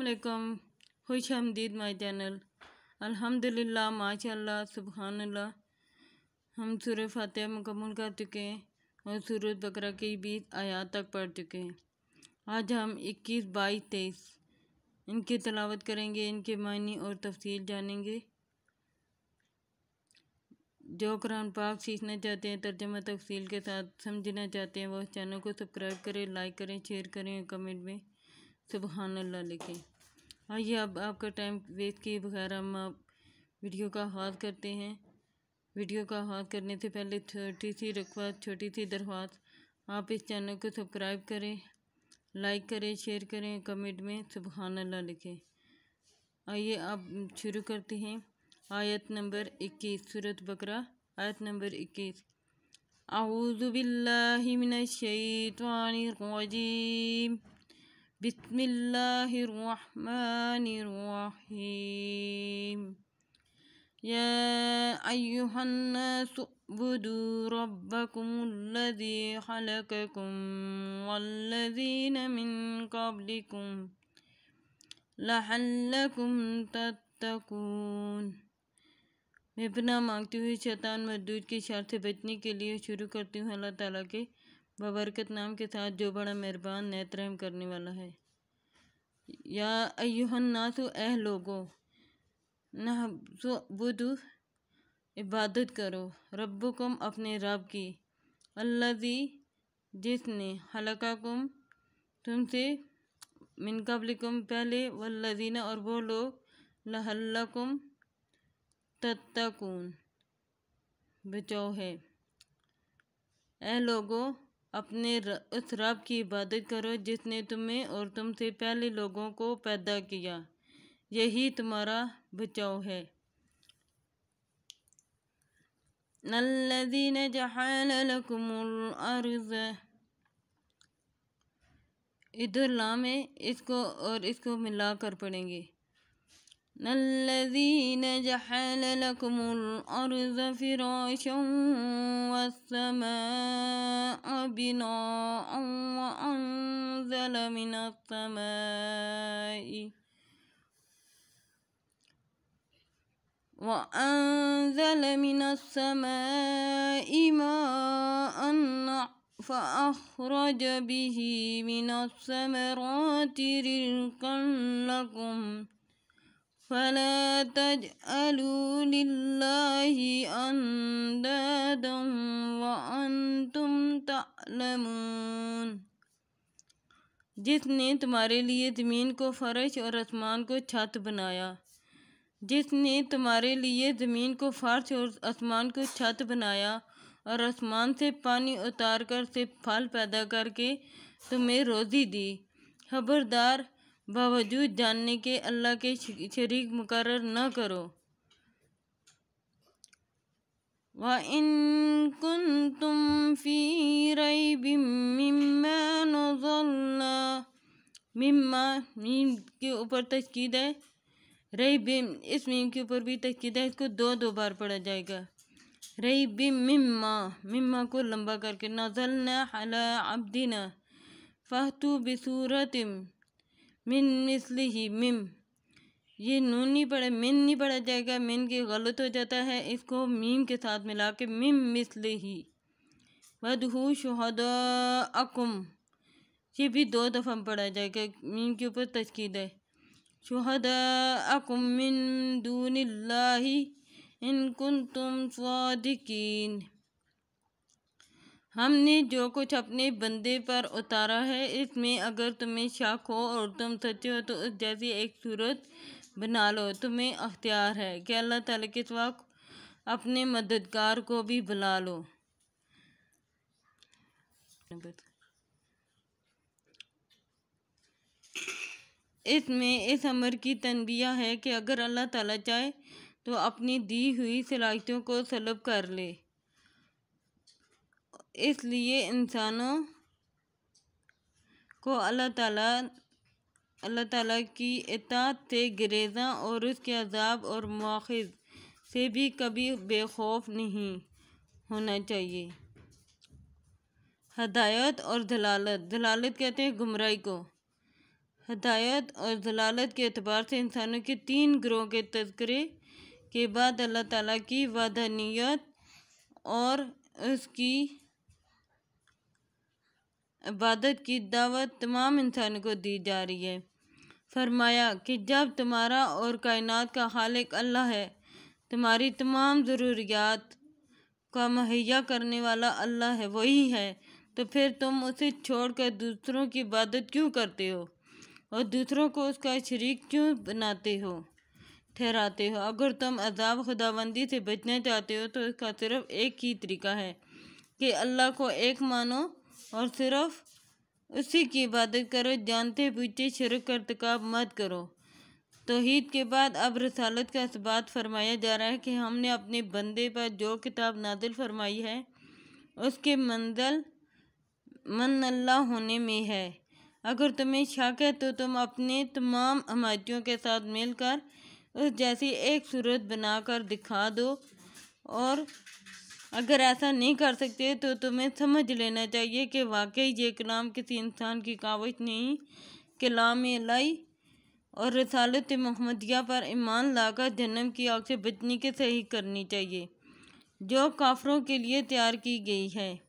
अल्लाम खुश हमदीद my channel अल्हम्दुलिल्लाह माशाल्लाह सुबहानल्लाह हम सूर्य फातह मुकम्मल कर चुके हैं और सूरत बकरा की बीस आयात तक पढ़ चुके हैं आज हम इक्कीस बाईस तेईस इनकी तलावत करेंगे इनके मायने और तफसील जानेंगे जो कुरान पाक सीखना चाहते हैं तर्जमा तफसील के साथ समझना चाहते हैं वह चैनल को सब्सक्राइब करें लाइक करें शेयर करें कमेंट में सुबहान अल्लाह लिखे आइए अब आपका टाइम वेस्ट किए बगैर हम आप वीडियो का आगाज़ करते हैं वीडियो का आगाज़ करने से पहले छोटी सी रखवा छोटी सी दरख्वास्त आप इस चैनल को सब्सक्राइब करें लाइक करें शेयर करें कमेंट में सुबहान अल्लाह लिखें आइए अब शुरू करते हैं आयत नंबर इक्कीस सूरत बकरा आयत नंबर इक्कीस الرجيم بسم الله الرحمن الرحيم يا أيها الناس اعبدوا ربكم الذي خلقكم والذين من قبلكم لعلكم تتقون ابن अपना मांगती हुई शैतान मजदूर की शर से बचने के लिए शुरू करती हूँ अल्लाह ताला बबरकत नाम के साथ जो बड़ा मेहरबान नेत्रहम करने वाला है या तो एह लोगो नबुदु इबादत करो रब्बुकुम अपने रब की अल्लाजी जिसने हलकाकुम तुमसे मिनकबलिकुम पहले वल्लजीना और वो लोग लहल्लकुम तत्तकून बचाओ है ए लोगों अपने र, उस रब की इबादत करो जिसने तुम्हें और तुमसे पहले लोगों को पैदा किया यही तुम्हारा बचाव है الذين جعل لكم الأرض इधर लामे इसको और इसको मिलाकर पढ़ेंगे الذين جعل لكم الأرض فراشا والسماء بناء وأنزل من السماء وأنزل من السماء ماء فأخرج به من الثمرات رزقا لكم فلا تجعلوا لله أندادا وأنتم تعلمون जिसने तुम्हारे लिए ज़मीन को फर्श और आसमान को छत बनाया जिसने तुम्हारे लिए ज़मीन को फर्श और आसमान को छत बनाया और आसमान से पानी उतार कर से फल पैदा करके तुम्हें रोज़ी दी खबरदार बावजूद जानने के अल्लाह के शरीक मुकर न करो व इन कुन तुम फी रई बिम्मा मिम्मा मीम के ऊपर तशकीद है रई बिम इस मीम के ऊपर भी तशकीद है इसको दो दो बार पढ़ा जाएगा रई बिम मिम्मा मिम्मा को लंबा करके न अब दिन फ़ाहतु बसूरतम मिन मिसली ही मिम ये नून नहीं पढ़ा मिन नहीं पढ़ा जाएगा मिन के गलत हो जाता है इसको मीम के साथ मिला के मिम मिसली ही बदहू शहद अकुम ये भी दो दफ़ा पढ़ा जाएगा मीम के ऊपर तशकीद है शहद अकुम मिन दून इन कुन तुम स्वादिकीन हमने जो कुछ अपने बंदे पर उतारा है इसमें अगर तुम्हें शक हो और तुम सच्चे हो तो उस जैसी एक सूरत बना लो तुम्हें अख्तियार है कि अल्लाह ताला के सिवा अपने मददगार को भी बुला लो इसमें इस अमर की तनबिया है कि अगर अल्लाह ताला चाहे तो अपनी दी हुई सलाहियतों को सलब कर ले इसलिए इंसानों को अल्लाह ताला अल्लाह ताला की इतात से गिरेजा और उसके अजाब और मौखज़ से भी कभी बेखौफ नहीं होना चाहिए हदायत और दलालत दलालत कहते हैं गुमराही को हदायत और दलालत के अतबार से इंसानों के तीन ग्रोह के तस्करे के बाद अल्लाह ताला की वादानियत और उसकी इबादत की दावत तमाम इंसानों को दी जा रही है फरमाया कि जब तुम्हारा और कायनात का खालिक अल्लाह है तुम्हारी तमाम ज़रूरियात का मुहैया करने वाला अल्लाह है वही है तो फिर तुम उसे छोड़कर दूसरों की इबादत क्यों करते हो और दूसरों को उसका शरीक क्यों बनाते हो ठहराते हो अगर तुम अजाब खुदाबंदी से बचना चाहते हो तो इसका सिर्फ एक ही तरीका है कि अल्लाह को एक मानो और सिर्फ उसी की इबादत करो जानते बूझते शिरक का इरतकब मत करो तोहद के बाद अब रसालत का इस्बात फरमाया जा रहा है कि हमने अपने बंदे पर जो किताब नादिल फरमाई है उसके मंजिल मन अल्लाह होने में है अगर तुम्हें शक है तो तुम अपने तमाम हमायतियों के साथ मिलकर उस जैसी एक सूरत बनाकर दिखा दो और अगर ऐसा नहीं कर सकते तो तुम्हें समझ लेना चाहिए कि वाकई ये कलाम किसी इंसान की कावश नहीं कलाम लाई और रसालत महमदिया पर ईमान लाकर जन्म की आग से बचने के सही करनी चाहिए जो काफरों के लिए तैयार की गई है